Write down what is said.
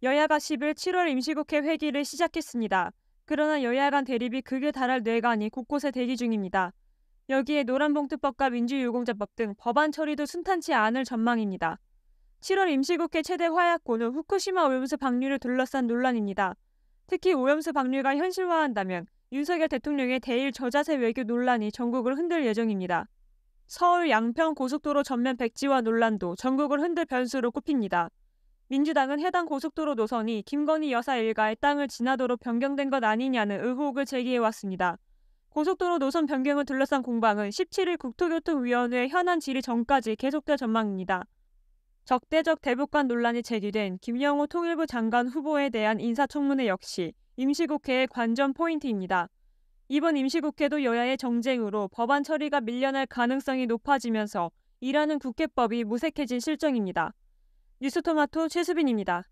여야가 10일 7월 임시국회 회기를 시작했습니다. 그러나 여야 간 대립이 극에 달할 뇌관이 곳곳에 대기 중입니다. 여기에 노란봉투법과 민주유공자법 등 법안 처리도 순탄치 않을 전망입니다. 7월 임시국회 최대 화약고는 후쿠시마 오염수 방류를 둘러싼 논란입니다. 특히 오염수 방류가 현실화한다면 윤석열 대통령의 대일 저자세 외교 논란이 전국을 흔들 예정입니다. 서울 양평 고속도로 전면 백지화 논란도 전국을 흔들 변수로 꼽힙니다. 민주당은 해당 고속도로 노선이 김건희 여사 일가의 땅을 지나도록 변경된 것 아니냐는 의혹을 제기해왔습니다. 고속도로 노선 변경을 둘러싼 공방은 17일 국토교통위원회 현안 질의 전까지 계속될 전망입니다. 적대적 대북관 논란이 제기된 김영호 통일부 장관 후보에 대한 인사청문회 역시 임시국회의 관전 포인트입니다. 이번 임시국회도 여야의 정쟁으로 법안 처리가 밀려날 가능성이 높아지면서 일하는 국회법이 무색해진 실정입니다. 뉴스토마토 최수빈입니다.